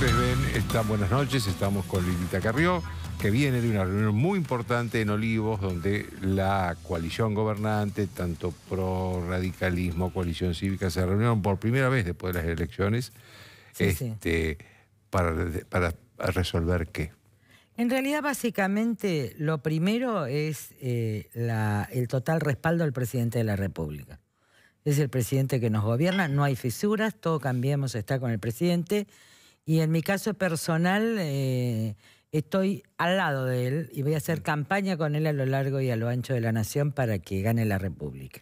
ven, están buenas noches, estamos con Lilita Carrió, que viene de una reunión muy importante en Olivos, donde la coalición gobernante, tanto pro radicalismo, coalición cívica, se reunieron por primera vez después de las elecciones, este, Para, resolver qué. En realidad, básicamente, lo primero es eh, la, el total respaldo al presidente de la República. Es el presidente que nos gobierna, no hay fisuras, todo cambiemos está con el presidente. Y en mi caso personal, eh, estoy al lado de él y voy a hacer mm. campaña con él a lo largo y a lo ancho de la nación para que gane la República.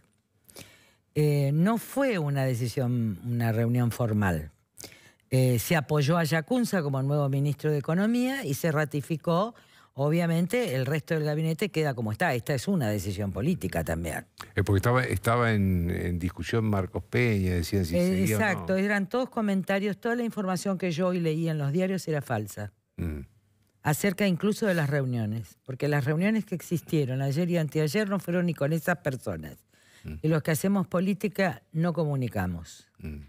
Eh, no fue una decisión, una reunión formal. Eh, se apoyó a Yacunza como nuevo ministro de Economía y se ratificó Obviamente el resto del gabinete queda como está. Esta es una decisión política también. Eh, porque estaba, estaba en, discusión Marcos Peña, decían si eh, Exacto, eran todos comentarios, toda la información que yo hoy leí en los diarios era falsa. Mm. Acerca incluso de las reuniones, porque las reuniones que existieron ayer y anteayer no fueron ni con esas personas. Mm. Y los que hacemos política no comunicamos. Mm.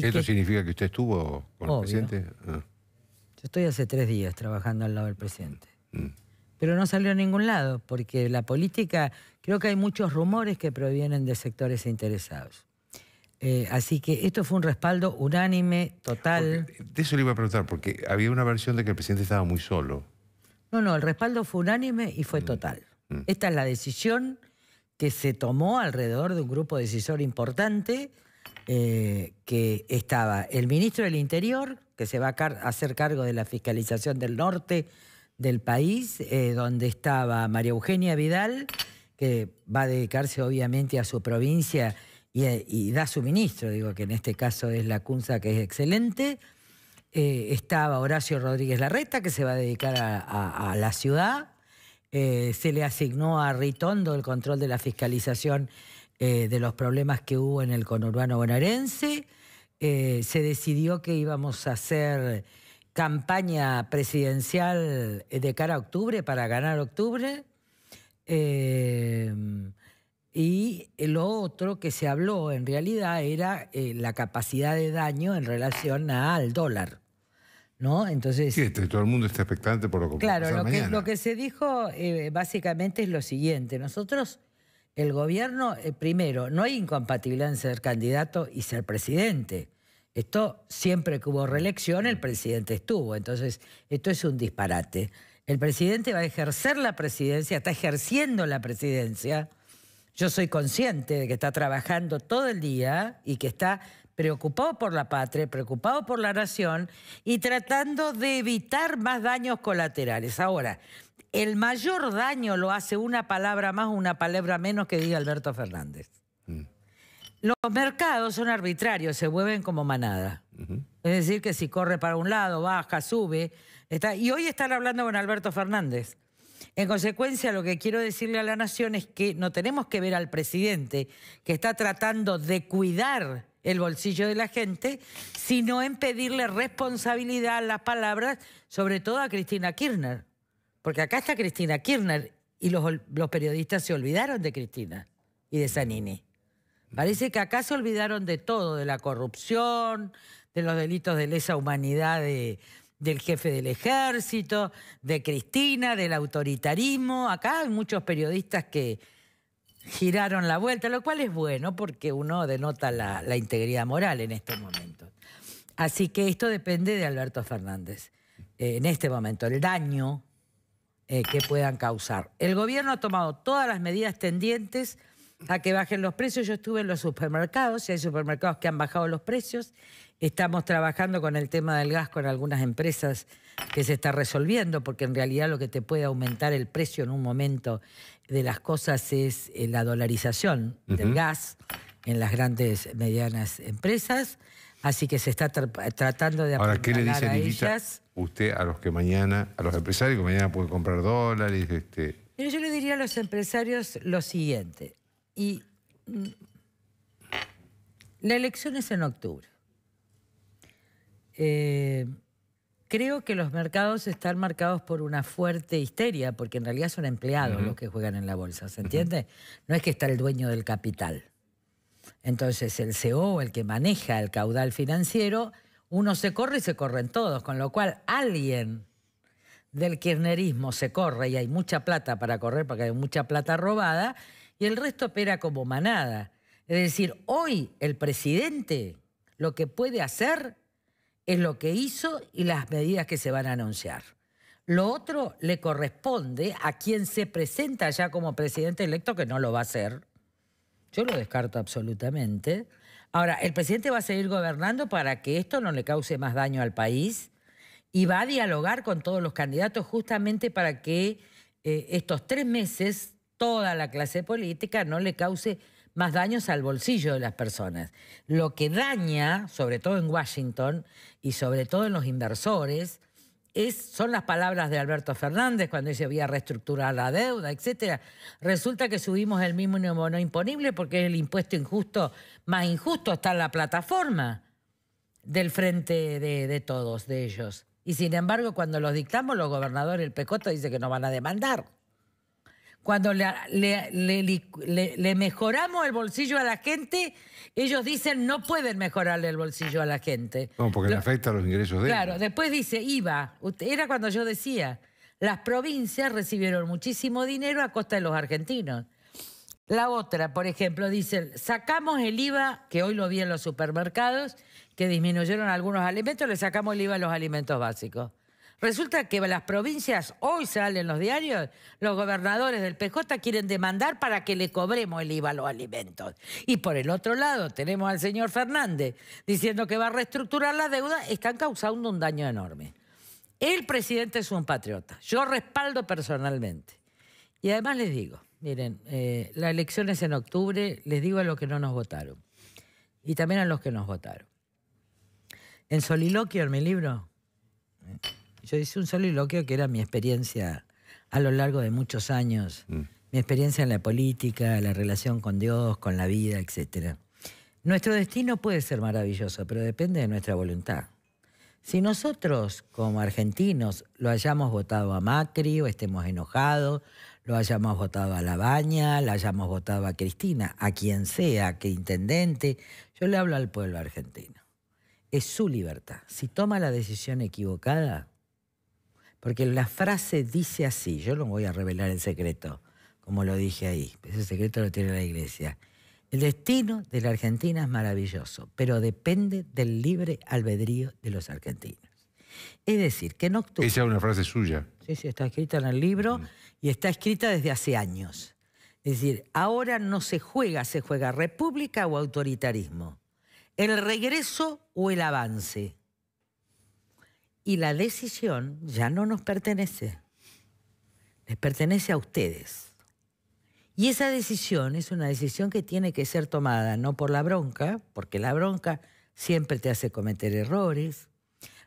¿Esto significa que usted estuvo con los presidentes? Ah estoy hace tres días trabajando al lado del presidente. Mm. Pero no salió a ningún lado, porque la política, creo que hay muchos rumores que provienen de sectores interesados. Eh, así que esto fue un respaldo unánime, total. de eso le iba a preguntar, porque había una versión de que el presidente estaba muy solo. No, no, el respaldo fue unánime y fue mm. total. Mm. Esta es la decisión que se tomó alrededor de un grupo decisor importante eh, que estaba el ministro del Interior, que se va a hacer cargo de la fiscalización del norte del país, eh, donde estaba María Eugenia Vidal, que va a dedicarse obviamente a su provincia y, eh, da da ministro digo que en este caso es la CUNSA, que es excelente. estaba Horacio Rodríguez Larreta, que se va a dedicar a, la ciudad. se le asignó a Ritondo el control de la fiscalización eh, de los problemas que hubo en el conurbano bonaerense. Eh, se decidió que íbamos a hacer campaña presidencial eh, de cara a octubre para ganar octubre. y lo otro que se habló en realidad era la capacidad de daño en relación al dólar. ¿No? Entonces. Sí, este, todo el mundo está expectante por lo que Claro, lo que, se dijo básicamente es lo siguiente. Nosotros el gobierno, eh, primero, no hay incompatibilidad en ser candidato y ser presidente. Esto siempre que hubo reelección, el presidente estuvo. Entonces, esto es un disparate. El presidente va a ejercer la presidencia, está ejerciendo la presidencia. Yo soy consciente de que está trabajando todo el día y que está preocupado por la patria, preocupado por la nación y tratando de evitar más daños colaterales. Ahora, el mayor daño lo hace una palabra más o una palabra menos que diga Alberto Fernández. Mm. Los mercados son arbitrarios, se mueven como manada. Es decir, que si corre para un lado, baja, sube. Y hoy están hablando con Alberto Fernández. En consecuencia, lo que quiero decirle a la nación es que no tenemos que ver al presidente que está tratando de cuidar el bolsillo de la gente, sino en pedirle responsabilidad a las palabras, sobre todo a Cristina Kirchner. Porque acá está Cristina Kirchner y los, periodistas se olvidaron de Cristina y de Zanini. Parece que acá se olvidaron de todo, de la corrupción, de los delitos de lesa humanidad del jefe del ejército, de Cristina, del autoritarismo. Acá hay muchos periodistas que giraron la vuelta, lo cual es bueno porque uno denota la, integridad moral en este momento. Así que esto depende de Alberto Fernández. Eh, en este momento, el daño eh, que puedan causar. El gobierno ha tomado todas las medidas tendientes a que bajen los precios. Yo estuve en los supermercados y hay supermercados que han bajado los precios. Estamos trabajando con el tema del gas con algunas empresas que se está resolviendo, porque en realidad lo que te puede aumentar el precio en un momento de las cosas es eh, la dolarización del gas en las grandes medianas empresas. Así que se está tratando de Ahora, ¿qué le dice a ellas? usted a los que mañana, a los empresarios que mañana pueden comprar dólares? Este... Pero yo le diría a los empresarios lo siguiente. Y mm, la elección es en octubre. Eh, creo que los mercados están marcados por una fuerte histeria, porque en realidad son empleados los que juegan en la bolsa, ¿se entiende? No es que está el dueño del capital. Entonces el CEO, el que maneja el caudal financiero, uno se corre y se corren todos, con lo cual alguien del kirchnerismo se corre y hay mucha plata para correr porque hay mucha plata robada y el resto opera como manada. Es decir, hoy el presidente lo que puede hacer es lo que hizo y las medidas que se van a anunciar. Lo otro le corresponde a quien se presenta ya como presidente electo, que no lo va a hacer, yo lo descarto absolutamente. Ahora, el presidente va a seguir gobernando para que esto no le cause más daño al país y va a dialogar con todos los candidatos justamente para que eh, estos tres meses toda la clase política no le cause más daños al bolsillo de las personas. Lo que daña, sobre todo en Washington y sobre todo en los inversores, es, son las palabras de Alberto Fernández cuando dice había a reestructurar la deuda, etcétera. Resulta que subimos el mínimo no imponible porque es el impuesto injusto más injusto, está en la plataforma del frente de, todos, de ellos. Y sin embargo, cuando los dictamos, los gobernadores, el Pecoto dice que no van a demandar. Cuando le, le, mejoramos el bolsillo a la gente, ellos dicen no pueden mejorarle el bolsillo a la gente. No, porque le afecta a los ingresos de Claro, después dice IVA. Era cuando yo decía, las provincias recibieron muchísimo dinero a costa de los argentinos. La otra, por ejemplo, dice sacamos el IVA, que hoy lo vi en los supermercados, que disminuyeron algunos alimentos, le sacamos el IVA a los alimentos básicos. Resulta que las provincias, hoy salen los diarios, los gobernadores del PJ quieren demandar para que le cobremos el IVA a los alimentos. Y por el otro lado tenemos al señor Fernández diciendo que va a reestructurar la deuda, están causando un daño enorme. El presidente es un patriota, yo respaldo personalmente. Y además les digo, miren, eh, las elecciones en octubre, les digo a los que no nos votaron y también a los que nos votaron. En Soliloquio, en mi libro, yo hice un solo que era mi experiencia a lo largo de muchos años, mm. mi experiencia en la política, la relación con Dios, con la vida, etc. Nuestro destino puede ser maravilloso, pero depende de nuestra voluntad. Si nosotros, como argentinos, lo hayamos votado a Macri o estemos enojados, lo hayamos votado a Labaña, lo hayamos votado a Cristina, a quien sea, que intendente, yo le hablo al pueblo argentino. Es su libertad. Si toma la decisión equivocada, porque la frase dice así, yo no voy a revelar el secreto, como lo dije ahí, ese secreto lo tiene la iglesia. El destino de la Argentina es maravilloso, pero depende del libre albedrío de los argentinos. Es decir, que no... octubre... Esa es una frase suya. Sí, sí, está escrita en el libro mm. y está escrita desde hace años. Es decir, ahora no se juega, se juega república o autoritarismo, el regreso o el avance y la decisión ya no nos pertenece, les pertenece a ustedes. Y esa decisión es una decisión que tiene que ser tomada no por la bronca, porque la bronca siempre te hace cometer errores,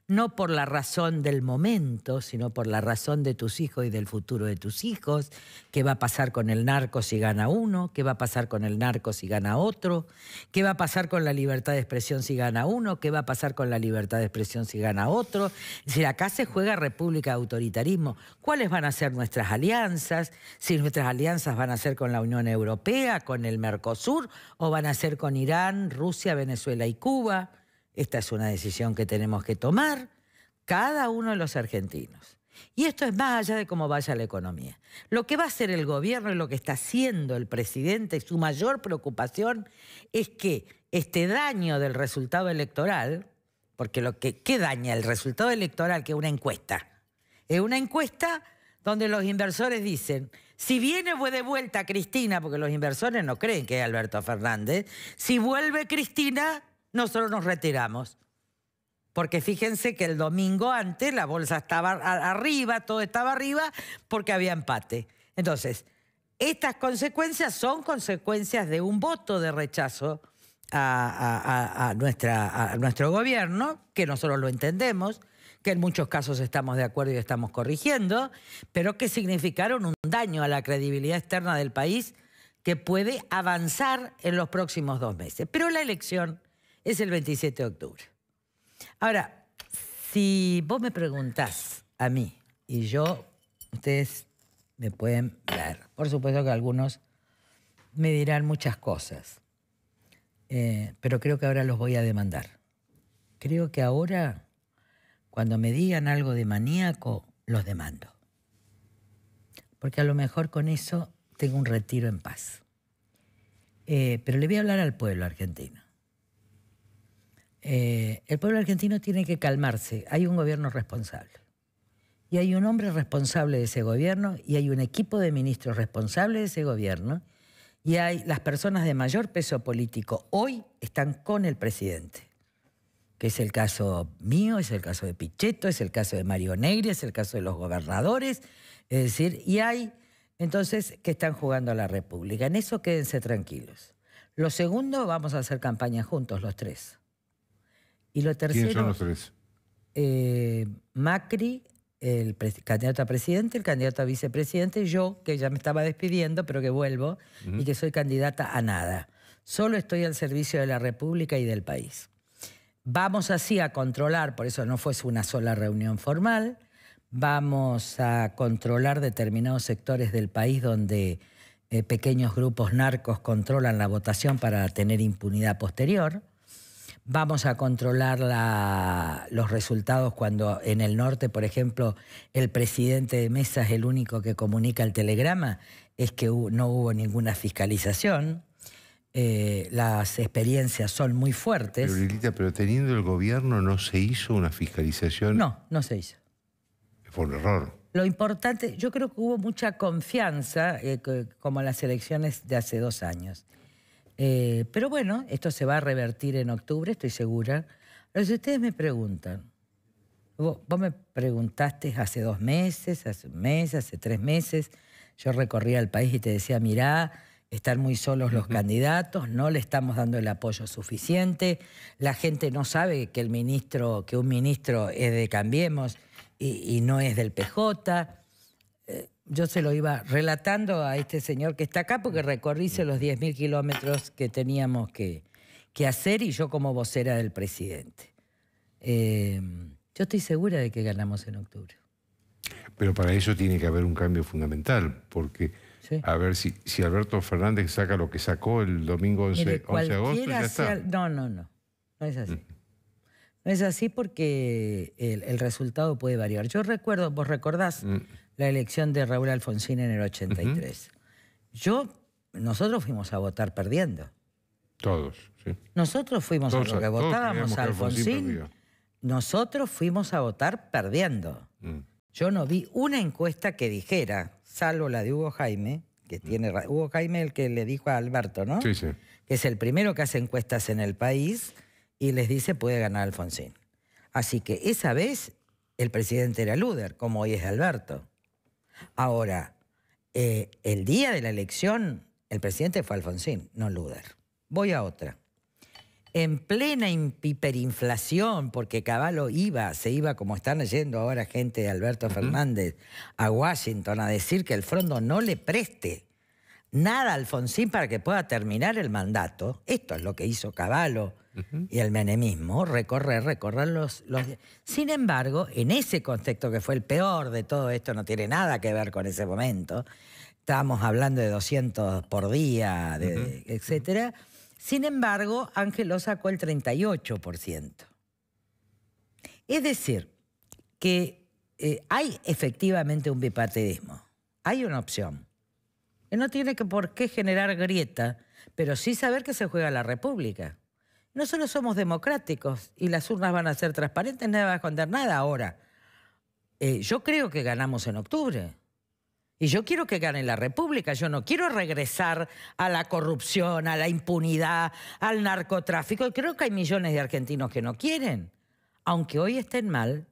no por la razón del momento, sino por la razón de tus hijos y del futuro de tus hijos, qué va a pasar con el narco si gana uno, qué va a pasar con el narco si gana otro, qué va a pasar con la libertad de expresión si gana uno, qué va a pasar con la libertad de expresión si gana otro. Si acá se juega república autoritarismo, ¿cuáles van a ser nuestras alianzas? Si nuestras alianzas van a ser con la Unión Europea, con el Mercosur o van a ser con Irán, Rusia, Venezuela y Cuba esta es una decisión que tenemos que tomar cada uno de los argentinos. Y esto es más allá de cómo vaya la economía. Lo que va a hacer el gobierno y lo que está haciendo el presidente, su mayor preocupación es que este daño del resultado electoral, porque lo que ¿qué daña el resultado electoral que es una encuesta. Es una encuesta donde los inversores dicen, si viene de vuelta Cristina, porque los inversores no creen que es Alberto Fernández, si vuelve Cristina, nosotros nos retiramos. Porque fíjense que el domingo antes la bolsa estaba arriba, todo estaba arriba, porque había empate. Entonces, estas consecuencias son consecuencias de un voto de rechazo a, nuestra, nuestro gobierno, que nosotros lo entendemos, que en muchos casos estamos de acuerdo y estamos corrigiendo, pero que significaron un daño a la credibilidad externa del país que puede avanzar en los próximos dos meses. Pero la elección es el 27 de octubre. Ahora, si vos me preguntás a mí y yo, ustedes me pueden ver. Por supuesto que algunos me dirán muchas cosas, eh, pero creo que ahora los voy a demandar. Creo que ahora, cuando me digan algo de maníaco, los demando. Porque a lo mejor con eso tengo un retiro en paz. Eh, pero le voy a hablar al pueblo argentino. Eh, el pueblo argentino tiene que calmarse. Hay un gobierno responsable. Y hay un hombre responsable de ese gobierno y hay un equipo de ministros responsable de ese gobierno y hay las personas de mayor peso político hoy están con el presidente, que es el caso mío, es el caso de Pichetto, es el caso de Mario Negri, es el caso de los gobernadores, es decir, y hay entonces que están jugando a la República. En eso quédense tranquilos. Lo segundo, vamos a hacer campaña juntos los tres. Y lo tercero. ¿Quiénes son los tres? Eh, Macri, el candidato a presidente, el candidato a vicepresidente, yo, que ya me estaba despidiendo, pero que vuelvo, y que soy candidata a nada. Solo estoy al servicio de la República y del país. Vamos así a controlar, por eso no fue una sola reunión formal, vamos a controlar determinados sectores del país donde eh, pequeños grupos narcos controlan la votación para tener impunidad posterior vamos a controlar los resultados cuando en el norte, por ejemplo, el presidente de mesa es el único que comunica el telegrama, es que no hubo ninguna fiscalización. Eh, las experiencias son muy fuertes. Pero, teniendo el gobierno no se hizo una fiscalización. No, no se hizo. Fue un error. Lo importante, yo creo que hubo mucha confianza, eh, como las elecciones de hace dos años. Eh, pero bueno, esto se va a revertir en octubre, estoy segura. Pero si ustedes me preguntan, vos, me preguntaste hace dos meses, hace un mes, hace tres meses, yo recorría el país y te decía, mirá, están muy solos los candidatos, no le estamos dando el apoyo suficiente, la gente no sabe que el ministro, que un ministro es de Cambiemos y no es del PJ yo se lo iba relatando a este señor que está acá porque recorrí los 10.000 kilómetros que teníamos que, que, hacer y yo como vocera del presidente. Eh, yo estoy segura de que ganamos en octubre. Pero para eso tiene que haber un cambio fundamental, porque a ver si, si Alberto Fernández saca lo que sacó el domingo 11, de agosto. Ya está. No, no, no, no es así. Mm. No es así porque el, resultado puede variar. Yo recuerdo, vos recordás, mm la elección de Raúl Alfonsín en el 83. Yo, nosotros fuimos a votar perdiendo. Todos, sí. Nosotros fuimos a que votábamos Alfonsín. Nosotros fuimos a votar perdiendo. Mm. Yo no vi una encuesta que dijera, salvo la de Hugo Jaime, que mm. tiene Hugo Jaime el que le dijo a Alberto, ¿no? Sí, sí. Que es el primero que hace encuestas en el país y les dice puede ganar Alfonsín. Así que esa vez el presidente era Luder, como hoy es Alberto. Ahora, eh, el día de la elección, el presidente fue Alfonsín, no Luder. Voy a otra. En plena hiperinflación, porque Caballo iba, se iba, como están leyendo ahora gente de Alberto Fernández, a Washington a decir que el fondo no le preste nada a Alfonsín para que pueda terminar el mandato. Esto es lo que hizo Caballo y el menemismo, recorrer, recorrer los, los... Sin embargo, en ese contexto que fue el peor de todo esto, no tiene nada que ver con ese momento, estábamos hablando de 200 por día, de, etcétera. Sin embargo, Ángel lo sacó el 38%. Es decir, que eh, hay efectivamente un bipartidismo, hay una opción. Que no tiene que por qué generar grieta, pero sí saber que se juega la República no solo somos democráticos y las urnas van a ser transparentes, nadie va a esconder nada ahora. Eh, yo creo que ganamos en octubre. Y yo quiero que gane la República, yo no quiero regresar a la corrupción, a la impunidad, al narcotráfico. Creo que hay millones de argentinos que no quieren, aunque hoy estén mal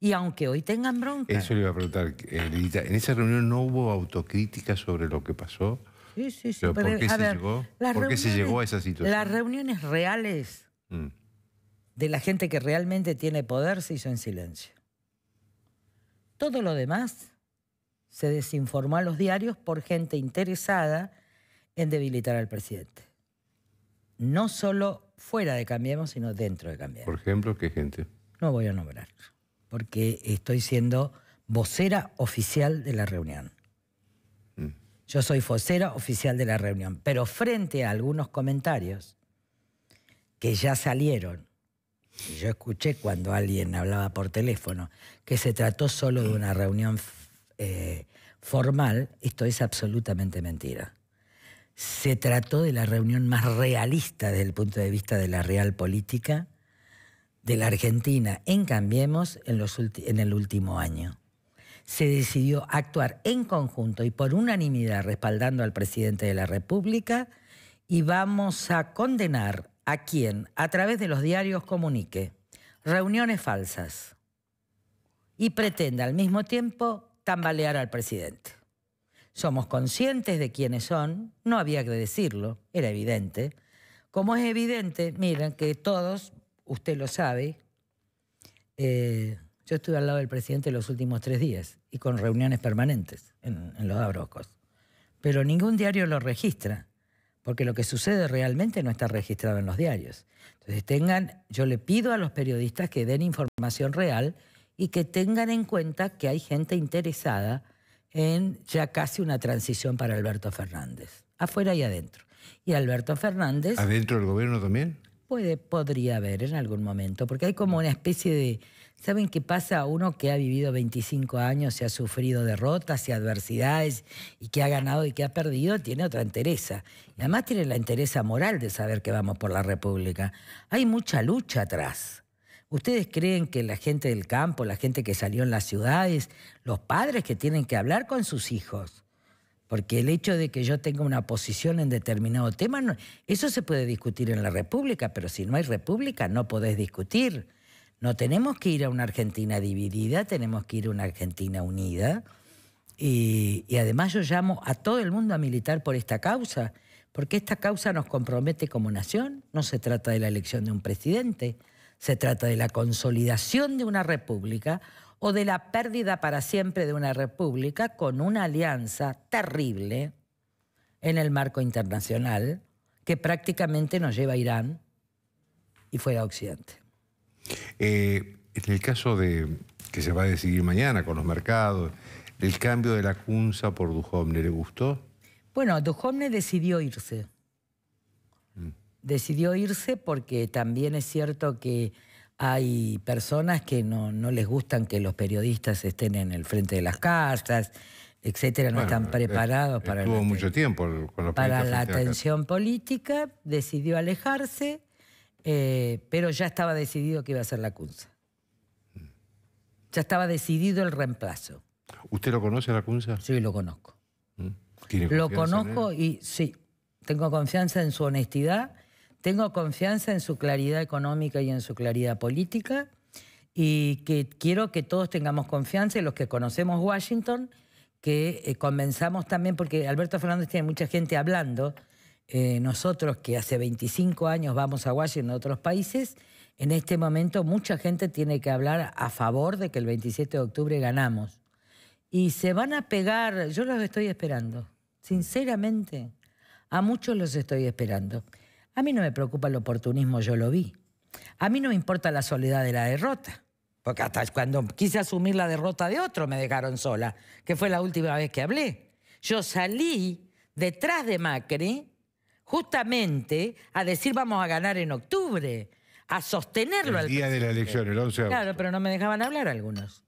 y aunque hoy tengan bronca. Eso le iba a preguntar, eh, ¿En esa reunión no hubo autocrítica sobre lo que pasó? Sí, sí, sí. ¿Por, qué, se, llegó? a esa situación? Las reuniones reales mm. de la gente que realmente tiene poder se hizo en silencio. Todo lo demás se desinformó a los diarios por gente interesada en debilitar al presidente. No solo fuera de Cambiemos, sino dentro de Cambiemos. Por ejemplo, ¿qué gente? No voy a nombrar, porque estoy siendo vocera oficial de la reunión. Yo soy vocera oficial de la reunión, pero frente a algunos comentarios que ya salieron, y yo escuché cuando alguien hablaba por teléfono que se trató solo de una reunión eh, formal, esto es absolutamente mentira. Se trató de la reunión más realista desde el punto de vista de la real política de la Argentina en Cambiemos en el último año se decidió actuar en conjunto y por unanimidad respaldando al presidente de la República y vamos a condenar a quien a través de los diarios comunique reuniones falsas y pretenda al mismo tiempo tambalear al presidente. Somos conscientes de quiénes son, no había que decirlo, era evidente. Como es evidente, miren que todos, usted lo sabe, eh, yo estuve al lado del presidente los últimos tres días y con reuniones permanentes en, los abrocos. Pero ningún diario lo registra, porque lo que sucede realmente no está registrado en los diarios. Entonces, tengan, yo le pido a los periodistas que den información real y que tengan en cuenta que hay gente interesada en ya casi una transición para Alberto Fernández, afuera y adentro. Y Alberto Fernández... ¿Adentro del gobierno también? Puede, podría haber en algún momento, porque hay como una especie de ¿Saben qué pasa? Uno que ha vivido 25 años, y ha sufrido derrotas y adversidades y que ha ganado y que ha perdido, tiene otra entereza. Y además tiene la entereza moral de saber que vamos por la República. Hay mucha lucha atrás. ¿Ustedes creen que la gente del campo, la gente que salió en las ciudades, los padres que tienen que hablar con sus hijos? Porque el hecho de que yo tenga una posición en determinado tema, eso se puede discutir en la República, pero si no hay República no podés discutir. No tenemos que ir a una Argentina dividida, tenemos que ir a una Argentina unida. Y, además yo llamo a todo el mundo a militar por esta causa, porque esta causa nos compromete como nación, no se trata de la elección de un presidente, se trata de la consolidación de una república o de la pérdida para siempre de una república con una alianza terrible en el marco internacional que prácticamente nos lleva a Irán y fuera a Occidente. Eh, en el caso de que se va a decidir mañana con los mercados, el cambio de la CUNSA por Duhovne, ¿le gustó? Bueno, Duhovne decidió irse. Mm. Decidió irse porque también es cierto que hay personas que no, les gustan que los periodistas estén en el frente de las casas, etcétera, no están preparados para... Tuvo mucho tiempo Para la atención política, decidió alejarse eh, pero ya estaba decidido que iba a ser la CUNSA. Ya estaba decidido el reemplazo. ¿Usted lo conoce a la CUNSA? Sí, lo conozco. ¿Mm? lo conozco y sí, tengo confianza en su honestidad, tengo confianza en su claridad económica y en su claridad política y que quiero que todos tengamos confianza en los que conocemos Washington, que eh, comenzamos también, porque Alberto Fernández tiene mucha gente hablando, eh, nosotros que hace 25 años vamos a Washington en otros países, en este momento mucha gente tiene que hablar a favor de que el 27 de octubre ganamos. Y se van a pegar, yo los estoy esperando, sinceramente, a muchos los estoy esperando. A mí no me preocupa el oportunismo, yo lo vi. A mí no me importa la soledad de la derrota. Porque hasta cuando quise asumir la derrota de otro me dejaron sola, que fue la última vez que hablé. Yo salí detrás de Macri justamente a decir vamos a ganar en octubre, a sostenerlo. El día de la elección, el 11 de octubre. Claro, pero no me dejaban hablar algunos.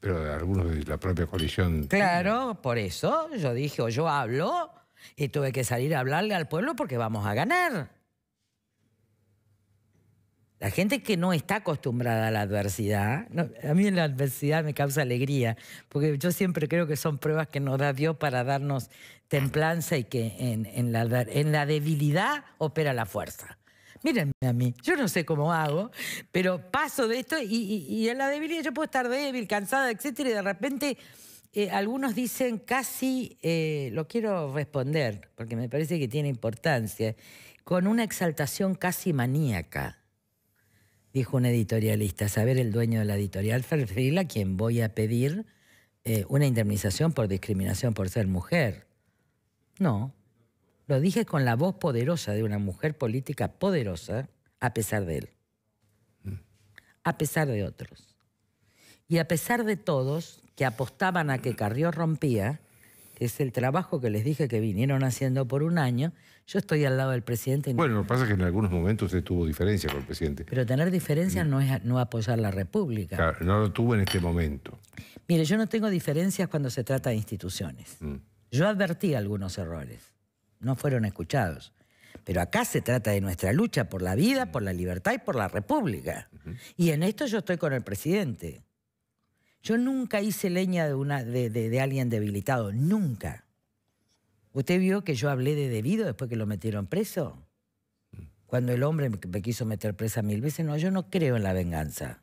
Pero algunos de la propia coalición. Claro, por eso yo dije, o yo hablo y tuve que salir a hablarle al pueblo porque vamos a ganar. La gente que no está acostumbrada a la adversidad, a mí la adversidad me causa alegría, porque yo siempre creo que son pruebas que nos da Dios para darnos templanza y que en, la, debilidad opera la fuerza. Mírenme a mí, yo no sé cómo hago, pero paso de esto y, en la debilidad yo puedo estar débil, cansada, etcétera, y de repente eh, algunos dicen casi, eh, lo quiero responder, porque me parece que tiene importancia, con una exaltación casi maníaca dijo un editorialista, saber el dueño de la editorial Ferfil a quien voy a pedir eh, una indemnización por discriminación por ser mujer. No, lo dije con la voz poderosa de una mujer política poderosa, a pesar de él, a pesar de otros. Y a pesar de todos que apostaban a que Carrió rompía, que es el trabajo que les dije que vinieron haciendo por un año, yo estoy al lado del presidente. bueno, lo que pasa es que en algunos momentos usted tuvo diferencias con el presidente. Pero tener diferencias mm. no es no apoyar la República. Claro, no lo tuvo en este momento. Mire, yo no tengo diferencias cuando se trata de instituciones. Mm. Yo advertí algunos errores, no fueron escuchados. Pero acá se trata de nuestra lucha por la vida, mm. por la libertad y por la República. Y en esto yo estoy con el presidente. Yo nunca hice leña de, una, de, alguien debilitado, nunca. ¿Usted vio que yo hablé de debido después que lo metieron preso? Cuando el hombre me, quiso meter presa mil veces, no, yo no creo en la venganza.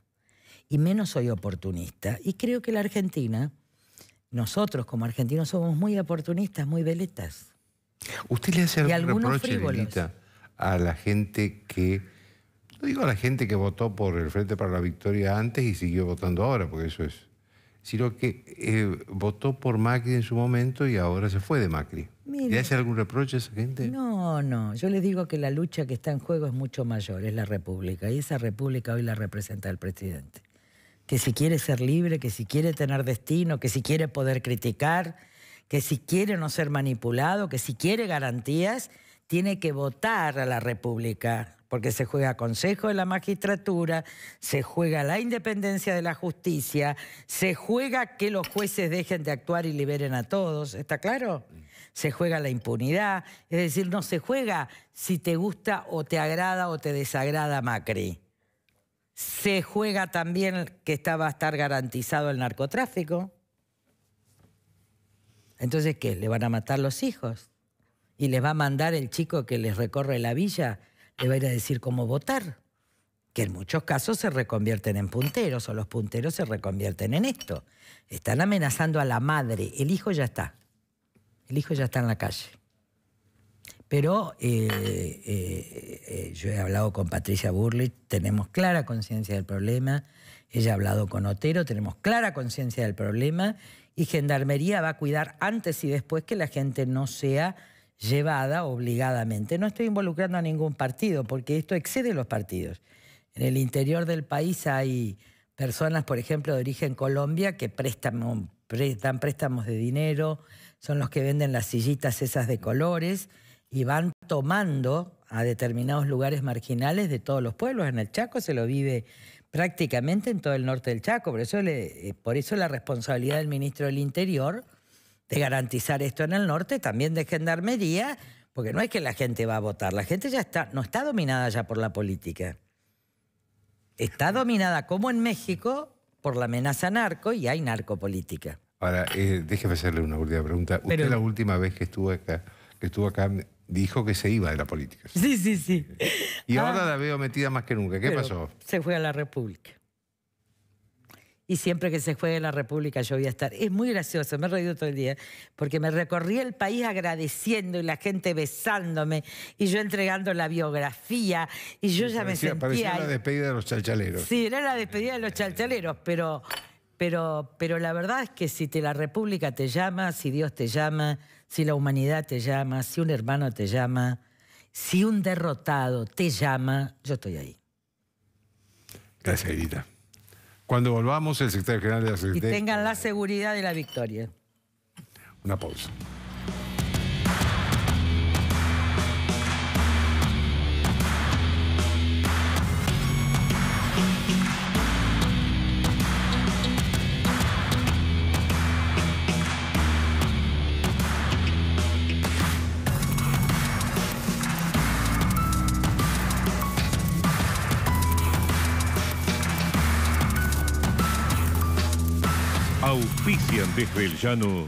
Y menos soy oportunista. Y creo que la Argentina, nosotros como argentinos somos muy oportunistas, muy veletas. ¿Usted le hace algún reproche, a la gente que, no digo a la gente que votó por el Frente para la Victoria antes y siguió votando ahora, porque eso es sino que eh, votó por Macri en su momento y ahora se fue de Macri. ¿Y hace algún reproche a esa gente? No, no. Yo les digo que la lucha que está en juego es mucho mayor, es la República. Y esa República hoy la representa el presidente. Que si quiere ser libre, que si quiere tener destino, que si quiere poder criticar, que si quiere no ser manipulado, que si quiere garantías, tiene que votar a la República, porque se juega Consejo de la Magistratura, se juega la independencia de la justicia, se juega que los jueces dejen de actuar y liberen a todos, ¿está claro? Se juega la impunidad, es decir, no se juega si te gusta o te agrada o te desagrada Macri. Se juega también que está, va a estar garantizado el narcotráfico. Entonces, ¿qué? ¿Le van a matar los hijos? ¿Y les va a mandar el chico que les recorre la villa? le va a ir a decir cómo votar, que en muchos casos se reconvierten en punteros o los punteros se reconvierten en esto. Están amenazando a la madre, el hijo ya está, el hijo ya está en la calle. Pero eh, eh, eh, yo he hablado con Patricia Burley, tenemos clara conciencia del problema, ella ha hablado con Otero, tenemos clara conciencia del problema y Gendarmería va a cuidar antes y después que la gente no sea llevada obligadamente. No estoy involucrando a ningún partido, porque esto excede los partidos. En el interior del país hay personas, por ejemplo, de origen Colombia, que prestan, préstamos de dinero, son los que venden las sillitas esas de colores y van tomando a determinados lugares marginales de todos los pueblos. En el Chaco se lo vive prácticamente en todo el norte del Chaco, por eso, le, eh, por eso la responsabilidad del ministro del Interior de garantizar esto en el norte, también de gendarmería, porque no es que la gente va a votar, la gente ya está, no está dominada ya por la política. Está dominada, como en México, por la amenaza narco y hay narcopolítica. Ahora, eh, déjeme hacerle una última pregunta. Usted la última vez que estuvo acá, que estuvo acá dijo que se iba de la política. Sí, sí, sí. Y ah. ahora la veo metida más que nunca. ¿Qué pasó? Se fue a la República y siempre que se juegue en la República yo voy a estar. Es muy gracioso, me he reído todo el día, porque me recorrí el país agradeciendo y la gente besándome y yo entregando la biografía y yo ya me sentía... Parecía la despedida de los chalchaleros. Sí, era la despedida de los chalchaleros, pero... Pero, pero, la verdad es que si te la República te llama, si Dios te llama, si la humanidad te llama, si un hermano te llama, si un derrotado te llama, yo estoy ahí. Gracias, Edita. Cuando volvamos, el secretario general de la Secretaría. Y tengan la seguridad de la victoria. Una pausa. Desde el llano.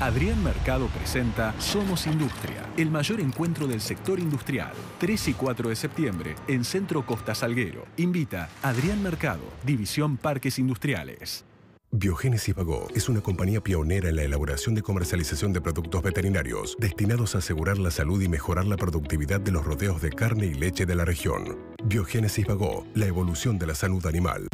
Adrián Mercado presenta Somos Industria, el mayor encuentro del sector industrial. 3 y 4 de septiembre en Centro Costa Salguero. Invita Adrián Mercado, División Parques Industriales. Biogénesis Vagó es una compañía pionera en la elaboración y comercialización de productos veterinarios destinados a asegurar la salud y mejorar la productividad de los rodeos de carne y leche de la región. Biogénesis Vagó, la evolución de la salud animal.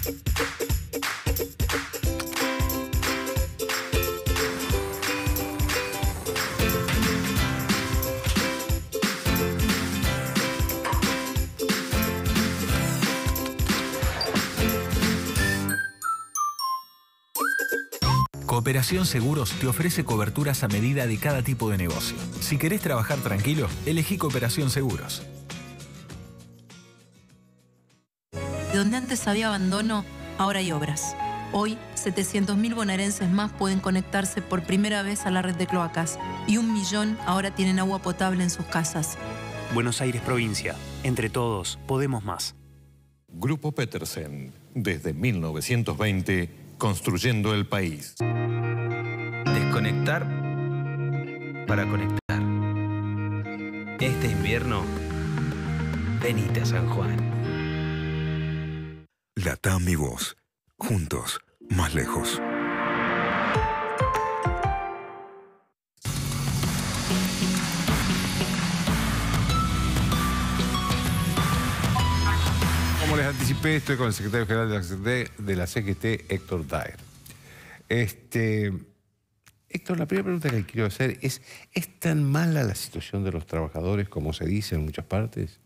Operación Seguros te ofrece coberturas a medida de cada tipo de negocio. Si querés trabajar tranquilo, elegí Cooperación Seguros. Donde antes había abandono, ahora hay obras. Hoy, 700.000 bonaerenses más pueden conectarse por primera vez a la red de cloacas y un millón ahora tienen agua potable en sus casas. Buenos Aires Provincia. Entre todos, podemos más. Grupo Petersen. Desde 1920 construyendo el país. Desconectar para conectar. Este invierno, venite a San Juan. Latam y Vos, Juntos, más lejos. estoy con el secretario general de la CGT, de la CGT Héctor Dyer. Este, Héctor, la primera pregunta que le quiero hacer es, ¿es tan mala la situación de los trabajadores como se dice en muchas partes?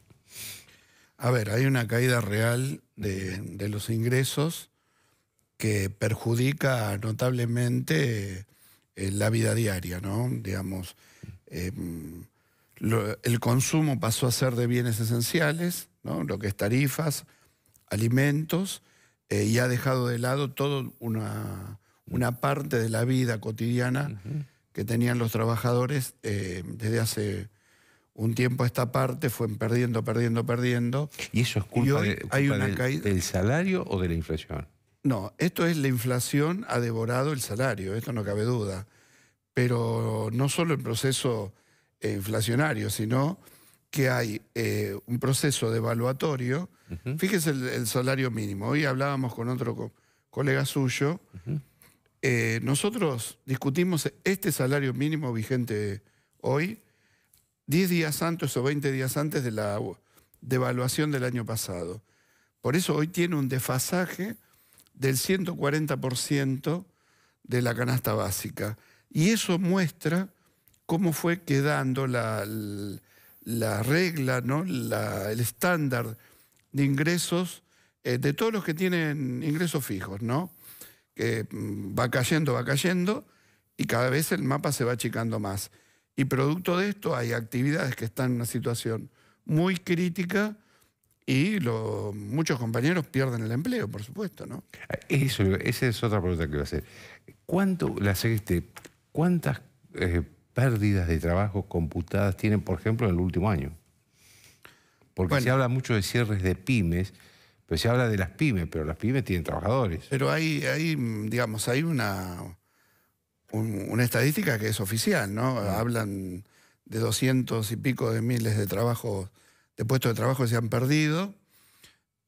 A ver, hay una caída real de, los ingresos que perjudica notablemente eh, la vida diaria, ¿no? Digamos, eh, el consumo pasó a ser de bienes esenciales, Lo que es tarifas, alimentos eh, y ha dejado de lado toda una, una, parte de la vida cotidiana que tenían los trabajadores eh, desde hace un tiempo a esta parte, fue perdiendo, perdiendo, perdiendo. ¿Y eso es culpa, del, salario o de la inflación? No, esto es la inflación ha devorado el salario, esto no cabe duda. Pero no solo el proceso eh, inflacionario, sino que hay un proceso devaluatorio Fíjese el, salario mínimo. Hoy hablábamos con otro colega suyo. Eh, nosotros discutimos este salario mínimo vigente hoy, 10 días antes o 20 días antes de la devaluación del año pasado. Por eso hoy tiene un desfasaje del 140% de la canasta básica. Y eso muestra cómo fue quedando la, regla, ¿no? el estándar de ingresos eh, de todos los que tienen ingresos fijos, ¿no? Que mm, va cayendo, va cayendo y cada vez el mapa se va achicando más. Y producto de esto hay actividades que están en una situación muy crítica y muchos compañeros pierden el empleo, por supuesto, ¿no? Eso, esa es otra pregunta que iba a hacer. ¿Cuánto, la cuántas eh, pérdidas de trabajo computadas tienen, por ejemplo, en el último año? Porque se habla mucho de cierres de pymes, pero se habla de las pymes, pero las pymes tienen trabajadores. Pero hay, digamos, hay una, una estadística que es oficial, ¿no? Hablan de doscientos y pico de miles de trabajos, de puestos de trabajo que se han perdido.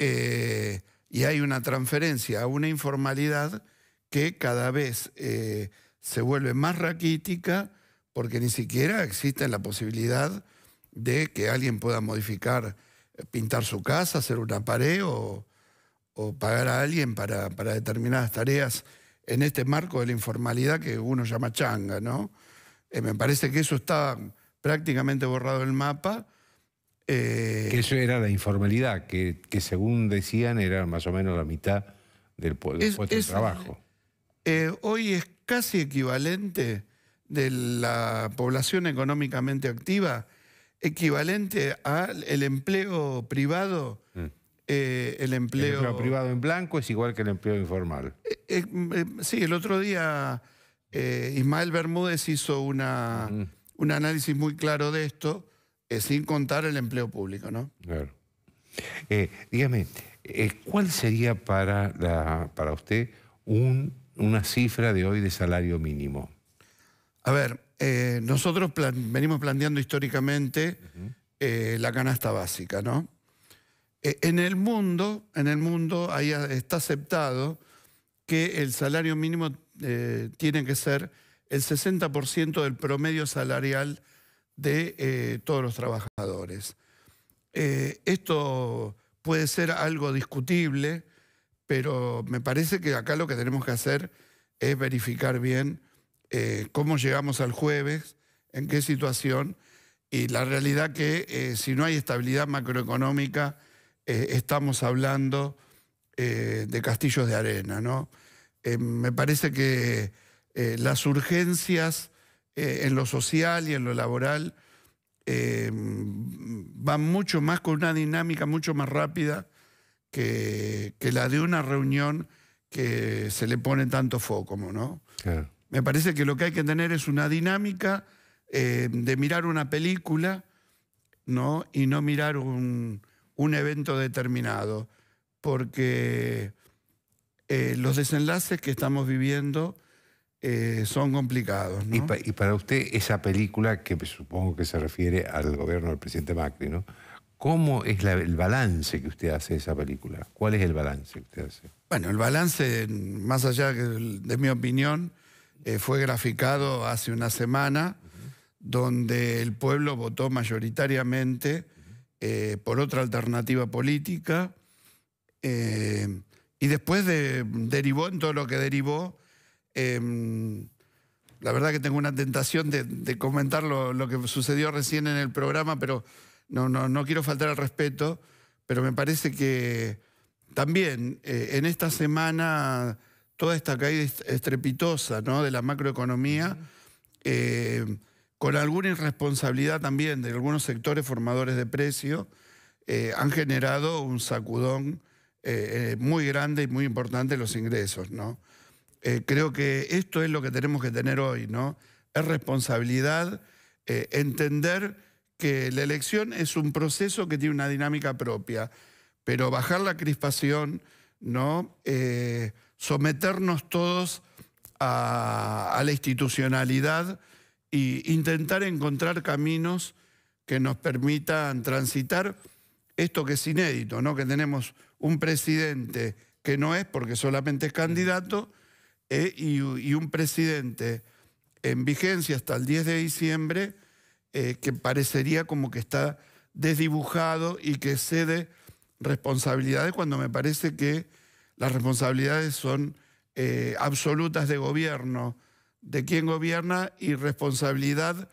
Eh, y hay una transferencia a una informalidad que cada vez eh, se vuelve más raquítica porque ni siquiera existe la posibilidad de que alguien pueda modificar, eh, pintar su casa, hacer una pared o, pagar a alguien para, para, determinadas tareas en este marco de la informalidad que uno llama changa, ¿no? Eh, me parece que eso está prácticamente borrado del mapa. Eh, que eso era la informalidad, que, según decían era más o menos la mitad del, puesto de trabajo. hoy es casi equivalente de la población económicamente activa equivalente al empleo privado. Mm. Eh, el, empleo... privado en blanco es igual que el empleo informal. Eh, eh, mm, sí, el otro día Ismael Bermúdez hizo una, un análisis muy claro de esto, sin contar el empleo público, ¿no? Claro. dígame, ¿cuál sería para, la, para usted una cifra de hoy de salario mínimo? A ver, eh, nosotros venimos planteando históricamente eh, la canasta básica, ¿no? Eh, en el mundo, en el mundo ahí está aceptado que el salario mínimo tiene que ser el 60% del promedio salarial de todos los trabajadores. esto puede ser algo discutible, pero me parece que acá lo que tenemos que hacer es verificar bien eh, cómo llegamos al jueves, en qué situación, y la realidad que eh, si no hay estabilidad macroeconómica, eh, estamos hablando de castillos de arena. ¿no? me parece que las urgencias en lo social y en lo laboral van mucho más con una dinámica mucho más rápida que, la de una reunión que se le pone tanto foco, ¿no? Claro. Me parece que lo que hay que tener es una dinámica eh, de mirar una película ¿no? y no mirar un, evento determinado, porque eh, los desenlaces que estamos viviendo eh, son complicados. Y, para usted, esa película, que supongo que se refiere al gobierno del presidente Macri, ¿no? ¿Cómo es el balance que usted hace de esa película? ¿Cuál es el balance que usted hace? Bueno, el balance, más allá de mi opinión, eh, fue graficado hace una semana, donde el pueblo votó mayoritariamente eh, por otra alternativa política eh, y después de, derivó en todo lo que derivó. Em, la verdad que tengo una tentación de, comentar lo, que sucedió recién en el programa, pero no quiero faltar al respeto, pero me parece que también en esta semana toda esta caída estrepitosa de la macroeconomía, eh, con alguna irresponsabilidad también de algunos sectores formadores de precio, eh, han generado un sacudón eh, muy grande y muy importante en los ingresos. creo que esto es lo que tenemos que tener hoy, ¿no? Es responsabilidad, entender que la elección es un proceso que tiene una dinámica propia, pero bajar la crispación, ¿no? someternos todos a, la institucionalidad e intentar encontrar caminos que nos permitan transitar esto que es inédito, ¿no? que tenemos un presidente que no es porque solamente es candidato eh, y, un presidente en vigencia hasta el 10 de diciembre eh, que parecería como que está desdibujado y que cede responsabilidades cuando me parece que las responsabilidades son eh, absolutas de gobierno, de quien gobierna y responsabilidad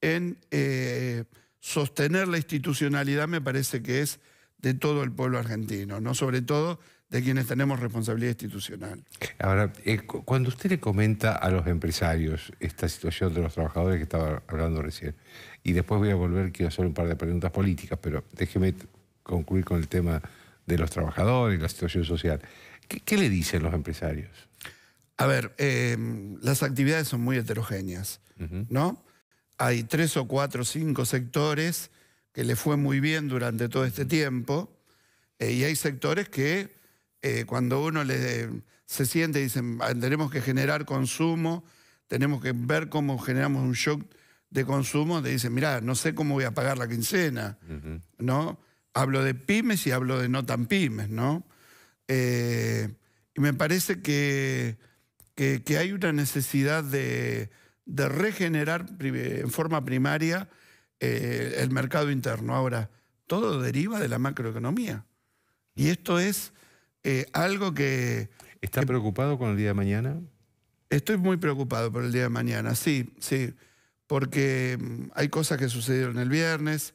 en eh, sostener la institucionalidad me parece que es de todo el pueblo argentino, ¿no? sobre todo de quienes tenemos responsabilidad institucional. Ahora, eh, cuando usted le comenta a los empresarios esta situación de los trabajadores que estaba hablando recién, y después voy a volver, quiero hacer un par de preguntas políticas, pero déjeme concluir con el tema de los trabajadores y la situación social. ¿Qué, le dicen los empresarios? A ver, eh, las actividades son muy heterogéneas, ¿no? Hay tres o cuatro o cinco sectores que le fue muy bien durante todo este tiempo eh, y hay sectores que eh, cuando uno le, se siente y dicen, ah, tenemos que generar consumo, tenemos que ver cómo generamos un shock de consumo, te dicen, mira no sé cómo voy a pagar la quincena, ¿no? hablo de pymes y hablo de no tan pymes, ¿no? Eh, y me parece que, hay una necesidad de, regenerar en forma primaria eh, el mercado interno. Ahora, todo deriva de la macroeconomía. Y esto es eh, algo que... ¿Está preocupado con el día de mañana? Estoy muy preocupado por el día de mañana, sí, sí, porque mm, hay cosas que sucedieron el viernes,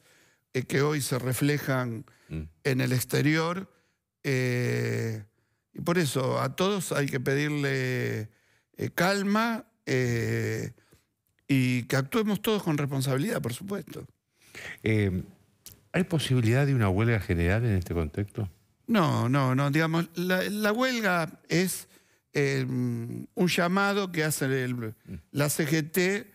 eh, que hoy se reflejan mm. en el exterior. Eh, y por eso a todos hay que pedirle eh, calma y que actuemos todos con responsabilidad, por supuesto. ¿Hay posibilidad de una huelga general en este contexto? No, no, no. Digamos, la, huelga es em, un llamado que hace mm. la CGT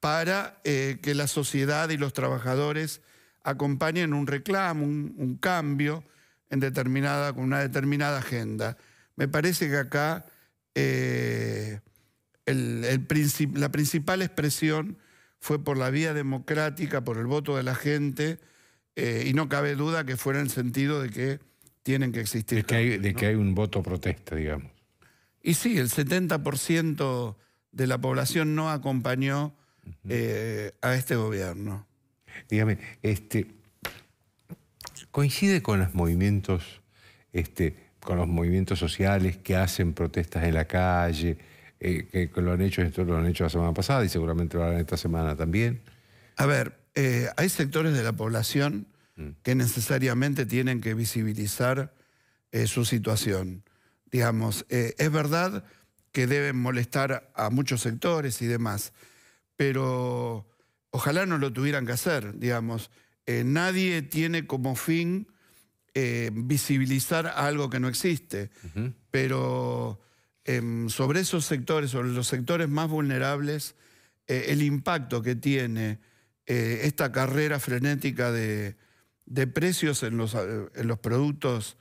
para que la sociedad y los trabajadores acompañen un reclamo, un, cambio en determinada, con una determinada agenda. Me parece que acá eh, la principal expresión fue por la vía democrática, por el voto de la gente, eh, y no cabe duda que fuera en el sentido de que tienen que existir. De que hay, un voto protesta, digamos. Y sí, el 70% de la población no acompañó eh, a este gobierno. Dígame, este, ¿coincide con los movimientos, este, con los movimientos sociales que hacen protestas en la calle, eh, que, lo han hecho, esto lo han hecho la semana pasada y seguramente lo harán esta semana también? A ver, eh, hay sectores de la población mm. que necesariamente tienen que visibilizar eh, su situación. Digamos, es verdad que deben molestar a muchos sectores y demás, pero ojalá no lo tuvieran que hacer, digamos. Eh, nadie tiene como fin eh, visibilizar algo que no existe, pero em, sobre esos sectores, sobre los sectores más vulnerables, eh, el impacto que tiene esta carrera frenética de, precios en los, productos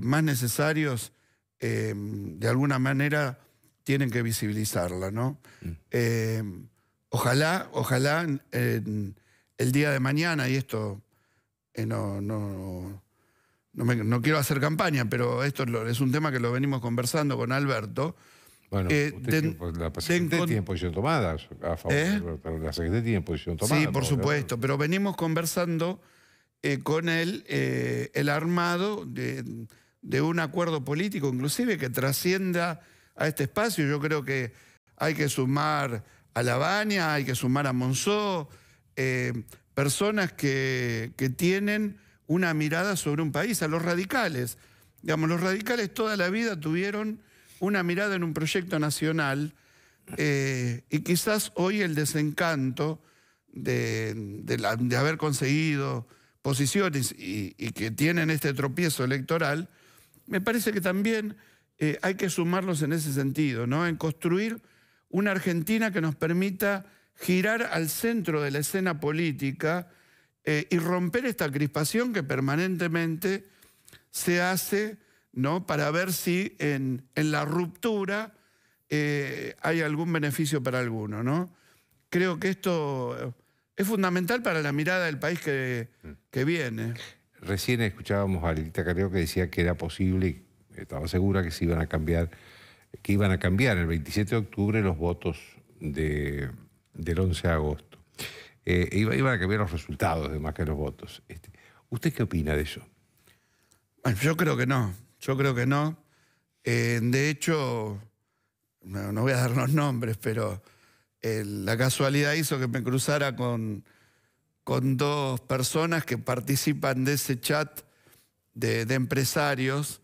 más necesarios, em, de alguna manera tienen que visibilizarla, ¿no? Mm. Em, Ojalá, ojalá el día de mañana, y esto eh, no, no, no, quiero hacer campaña, pero esto es un tema que lo venimos conversando con Alberto. Bueno, eh, la Secretaría tiene posición tomada ¿Eh? La tiene Sí, por supuesto, pero venimos conversando con él el armado de, de un acuerdo político, inclusive que trascienda a este espacio. Yo creo que hay que sumar a hay que sumar a Monzó, eh, personas que, que tienen una mirada sobre un país, a los radicales. Digamos, los radicales toda la vida tuvieron una mirada en un proyecto nacional eh, y quizás hoy el desencanto de, haber conseguido posiciones y, que tienen este tropiezo electoral, me parece que también eh, hay que sumarlos en ese sentido, ¿no? En construir una Argentina que nos permita girar al centro de la escena política eh, y romper esta crispación que permanentemente se hace ¿no? para ver si en, la ruptura eh, hay algún beneficio para alguno. ¿no? Creo que esto eh, es fundamental para la mirada del país que, viene. Recién escuchábamos a Lita Carreo que decía que era posible, estaba segura que se iban a cambiar que iban a cambiar el 27 de octubre los votos del 11 de agosto. Eh, iba, iban a cambiar los resultados, más que los votos. Este, ¿Usted qué opina de eso? yo creo que no, yo creo que no. Eh, de hecho, no, voy a dar los nombres, pero eh, la casualidad hizo que me cruzara con, con dos personas que participan de ese chat de empresarios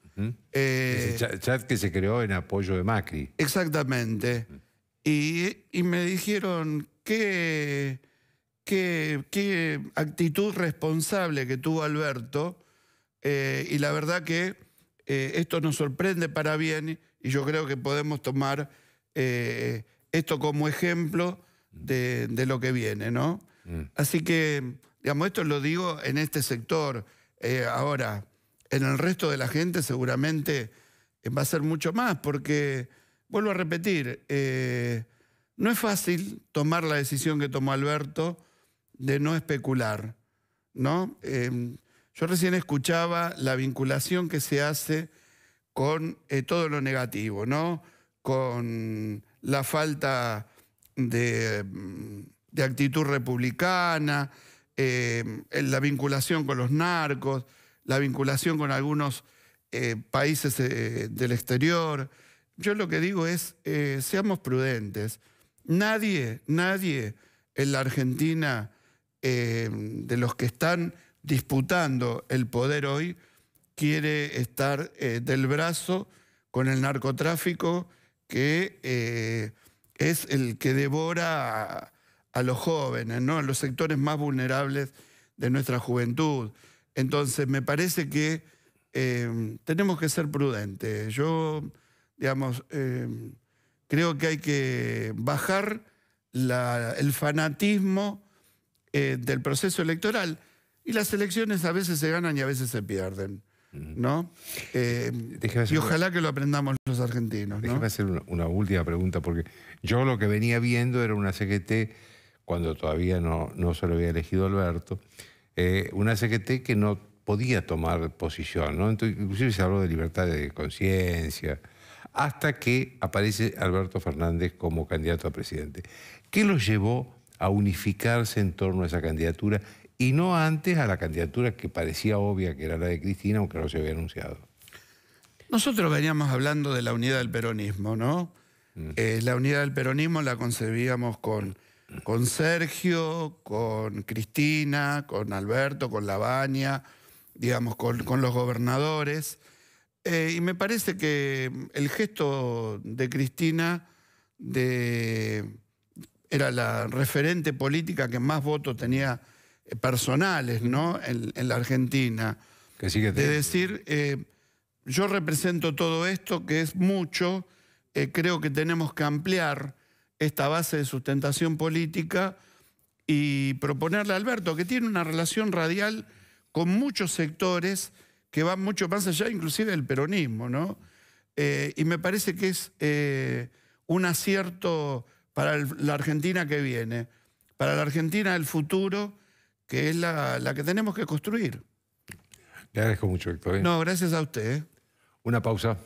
eh, chat que se creó en apoyo de Macri. Exactamente. Y, me dijeron, ¿qué, qué, actitud responsable que tuvo Alberto. Eh, y la verdad que eh, esto nos sorprende para bien y yo creo que podemos tomar esto como ejemplo de, lo que viene, ¿no? Mm. Así que, digamos, esto lo digo en este sector. ahora, en el resto de la gente seguramente eh, va a ser mucho más, porque, vuelvo a repetir, eh, no es fácil tomar la decisión que tomó Alberto de no especular, ¿no? Em, yo recién escuchaba la vinculación que se hace con eh, todo lo negativo, ¿no? Con la falta de, actitud republicana, em, la vinculación con los narcos la vinculación con algunos eh, países eh, del exterior. Yo lo que digo es, eh, seamos prudentes. Nadie, nadie en la Argentina de los que están disputando el poder hoy quiere estar del brazo con el narcotráfico que es el que devora a, los jóvenes, a los sectores más vulnerables de nuestra juventud. Entonces, me parece que eh, tenemos que ser prudentes. Yo, digamos, eh, creo que hay que bajar el fanatismo eh, del proceso electoral. Y las elecciones a veces se ganan y a veces se pierden. ¿No? y ojalá que lo aprendamos los argentinos. Déjame hacer una, última pregunta, porque yo lo que venía viendo era una CGT, cuando todavía no, no se lo había elegido Alberto, eh, una CGT que no podía tomar posición, ¿no? inclusive se habló de libertad de conciencia, hasta que aparece Alberto Fernández como candidato a presidente. ¿Qué lo llevó a unificarse en torno a esa candidatura y no antes a la candidatura que parecía obvia, que era la de Cristina, aunque no se había anunciado? Nosotros veníamos hablando de la unidad del peronismo, ¿no? Mm. Eh, la unidad del peronismo la concebíamos con con Sergio, con Cristina, con Alberto, con Labaña, digamos, con, los gobernadores. Eh, y me parece que el gesto de Cristina de, era la referente política que más votos tenía eh, personales ¿no? en, la Argentina. De decir, eh, yo represento todo esto, que es mucho, creo que tenemos que ampliar esta base de sustentación política y proponerle a Alberto, que tiene una relación radial con muchos sectores que van mucho más allá, inclusive del peronismo, ¿no? Eh, y me parece que es eh, un acierto para la Argentina que viene, para la Argentina del futuro, que es la, la que tenemos que construir. Le agradezco mucho, Víctor. ¿eh? No, gracias a usted. Una pausa.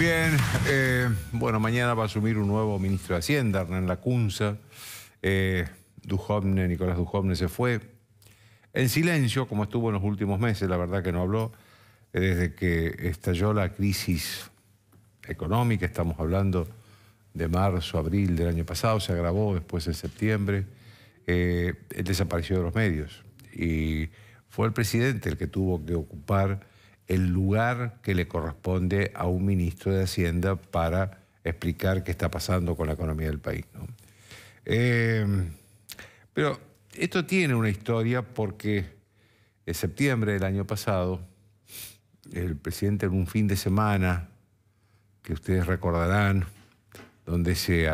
Bien, eh, bueno, mañana va a asumir un nuevo ministro de Hacienda, Hernán Lacunza. Eh, Nicolás Duhovne, se fue. En silencio, como estuvo en los últimos meses, la verdad que no habló, eh, desde que estalló la crisis económica, estamos hablando de marzo, abril del año pasado, se agravó después en septiembre, desapareció de los medios y fue el presidente el que tuvo que ocupar el lugar que le corresponde a un ministro de Hacienda para explicar qué está pasando con la economía del país. Em, pero esto tiene una historia porque en septiembre del año pasado, el presidente en un fin de semana, que ustedes recordarán, donde se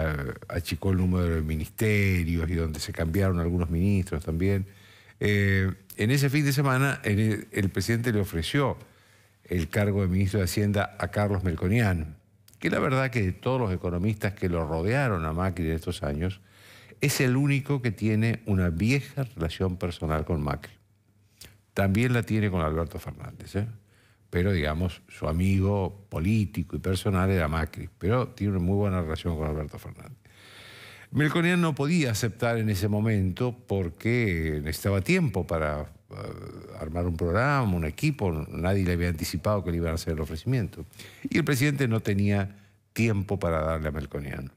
achicó el número de ministerios y donde se cambiaron algunos ministros también, eh, en ese fin de semana el presidente le ofreció el cargo de ministro de Hacienda a Carlos Melconian, que la verdad que de todos los economistas que lo rodearon a Macri en estos años, es el único que tiene una vieja relación personal con Macri. También la tiene con Alberto Fernández, ¿eh? pero digamos, su amigo político y personal era Macri, pero tiene una muy buena relación con Alberto Fernández. Melconian no podía aceptar en ese momento porque necesitaba tiempo para eh, armar un programa, un equipo, nadie le había anticipado que le iban a hacer el ofrecimiento. Y el presidente no tenía tiempo para darle a Melconian.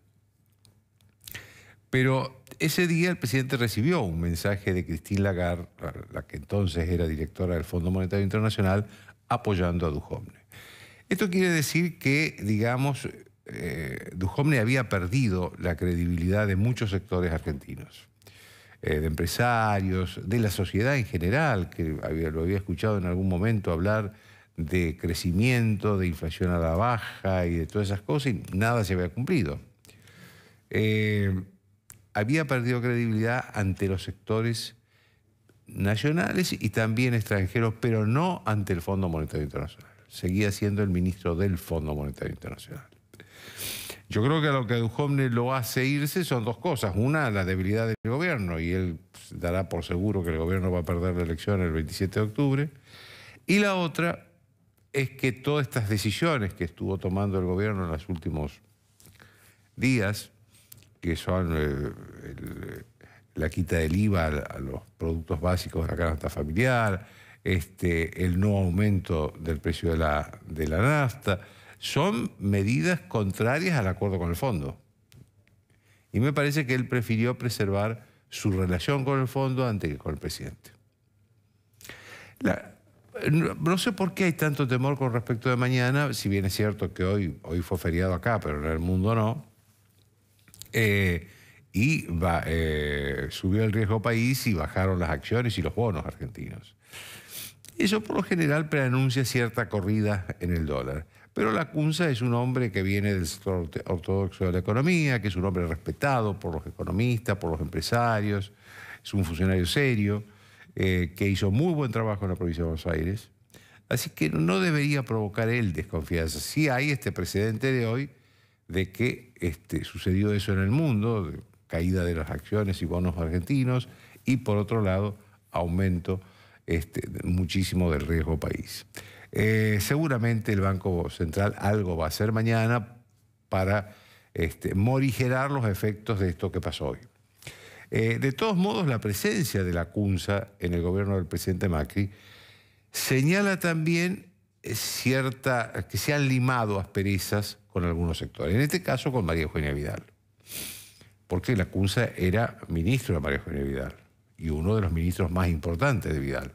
Pero ese día el presidente recibió un mensaje de Cristina Lagarde, la que entonces era directora del Fondo Monetario Internacional, apoyando a Duhovne. Esto quiere decir que, digamos, eh, había perdido la credibilidad de muchos sectores argentinos. Eh, de empresarios, de la sociedad en general, que lo había escuchado en algún momento hablar de crecimiento, de inflación a la baja y de todas esas cosas, y nada se había cumplido. Eh, había perdido credibilidad ante los sectores nacionales y también extranjeros, pero no ante el Fondo Monetario Internacional. Seguía siendo el ministro del Fondo Monetario Internacional. Yo creo que a lo que Duhovne lo hace irse son dos cosas. Una, la debilidad del gobierno, y él pues, dará por seguro que el gobierno va a perder la elección el 27 de octubre. Y la otra es que todas estas decisiones que estuvo tomando el gobierno en los últimos días, que son eh, la quita del IVA a los productos básicos de la canasta familiar, este, el no aumento del precio de la, de la nafta, son medidas contrarias al acuerdo con el fondo. Y me parece que él prefirió preservar su relación con el fondo antes que con el presidente. no sé por qué hay tanto temor con respecto de mañana, si bien es cierto que hoy, hoy fue feriado acá, pero en el mundo no. Eh, y eh, subió el riesgo país y bajaron las acciones y los bonos argentinos. Eso por lo general preanuncia cierta corrida en el dólar. Pero Lacunza es un hombre que viene del sector ortodoxo de la economía, que es un hombre respetado por los economistas, por los empresarios, es un funcionario serio, eh, que hizo muy buen trabajo en la provincia de Buenos Aires. Así que no debería provocar él desconfianza. Sí hay este precedente de hoy de que este, sucedió eso en el mundo, caída de las acciones y bonos argentinos, y por otro lado, aumento este, muchísimo del riesgo país. Eh, seguramente el Banco Central algo va a hacer mañana para este, morigerar los efectos de esto que pasó hoy. Eh, de todos modos, la presencia de la CUNSA en el gobierno del presidente Macri señala también eh, cierta, que se han limado asperezas con algunos sectores, en este caso con María Eugenia Vidal, porque la CUNSA era ministro de María Eugenia Vidal y uno de los ministros más importantes de Vidal.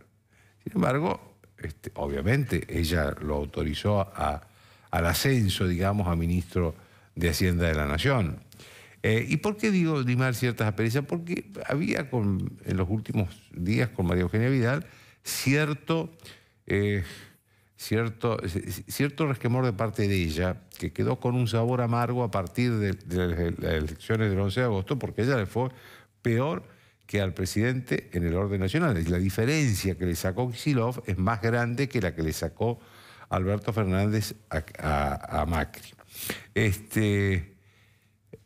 Sin embargo, este, obviamente ella lo autorizó al ascenso, digamos, a ministro de Hacienda de la Nación. Eh, ¿Y por qué digo Dimar, ciertas apariencias Porque había con, en los últimos días con María Eugenia Vidal cierto, eh, cierto, cierto resquemor de parte de ella que quedó con un sabor amargo a partir de, de las elecciones del 11 de agosto porque ella le fue peor que al presidente en el orden nacional. La diferencia que le sacó Kisilov es más grande que la que le sacó Alberto Fernández a, Macri. Este,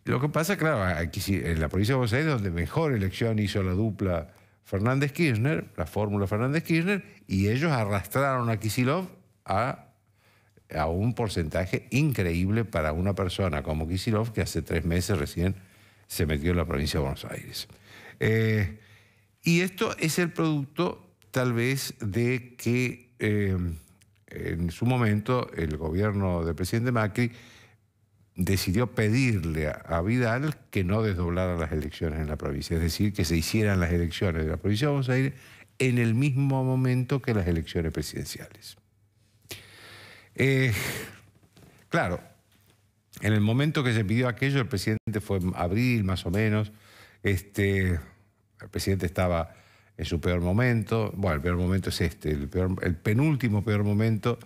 lo que pasa, claro, en la provincia de Buenos Aires, donde mejor elección hizo la dupla Fernández Kirchner, la fórmula Fernández Kirchner, y ellos arrastraron a Kisilov a, a un porcentaje increíble para una persona como Kisilov, que hace tres meses recién se metió en la provincia de Buenos Aires. Eh, y esto es el producto tal vez de que eh, en su momento el gobierno del presidente Macri decidió pedirle a Vidal que no desdoblara las elecciones en la provincia, es decir, que se hicieran las elecciones de la provincia de Buenos Aires en el mismo momento que las elecciones presidenciales. Eh, claro, en el momento que se pidió aquello, el presidente fue en abril más o menos, este, el presidente estaba en su peor momento. Bueno, el peor momento es este, el, penúltimo peor momento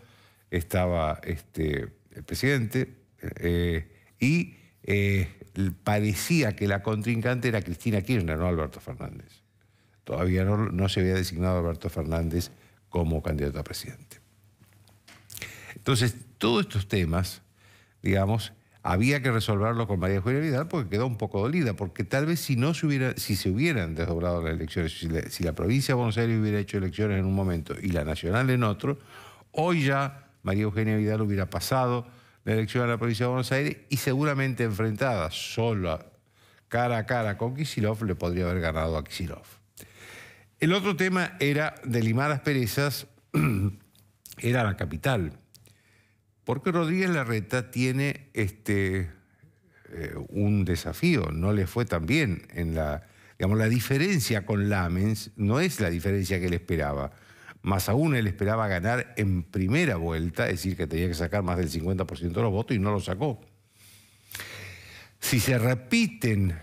estaba este, el presidente eh, y eh, parecía que la contrincante era Cristina Kirchner, no Alberto Fernández. Todavía no, se había designado Alberto Fernández como candidato a presidente. Entonces, todos estos temas, digamos, había que resolverlo con María Eugenia Vidal porque quedó un poco dolida, porque tal vez si no se hubiera, si se hubieran desdoblado las elecciones, si la, provincia de Buenos Aires hubiera hecho elecciones en un momento y la nacional en otro, hoy ya María Eugenia Vidal hubiera pasado la elección a la provincia de Buenos Aires y seguramente enfrentada sola, cara a cara con Kisilov, le podría haber ganado a Kisilov. El otro tema era de limar perezas, era la capital. Porque Rodríguez Larreta tiene este, eh, un desafío, no le fue tan bien en la... Digamos, la diferencia con Lamens no es la diferencia que él esperaba. Más aún él esperaba ganar en primera vuelta, es decir, que tenía que sacar más del 50% de los votos y no lo sacó. Si se repiten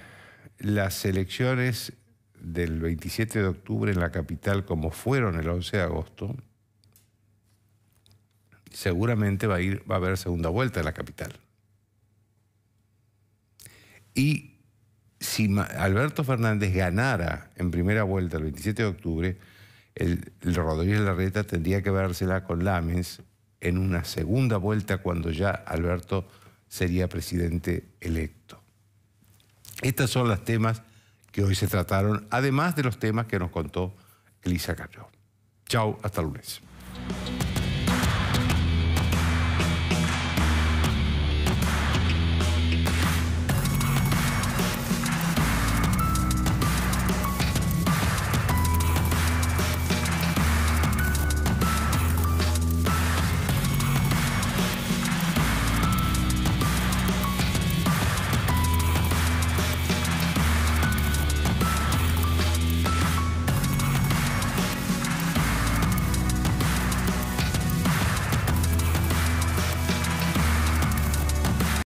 las elecciones del 27 de octubre en la capital como fueron el 11 de agosto, seguramente va a, ir, va a haber segunda vuelta en la capital. Y si Alberto Fernández ganara en primera vuelta el 27 de octubre, el, Rodríguez Larreta tendría que la con Lamens en una segunda vuelta cuando ya Alberto sería presidente electo. Estos son los temas que hoy se trataron, además de los temas que nos contó Elisa Carrió. Chao, hasta lunes.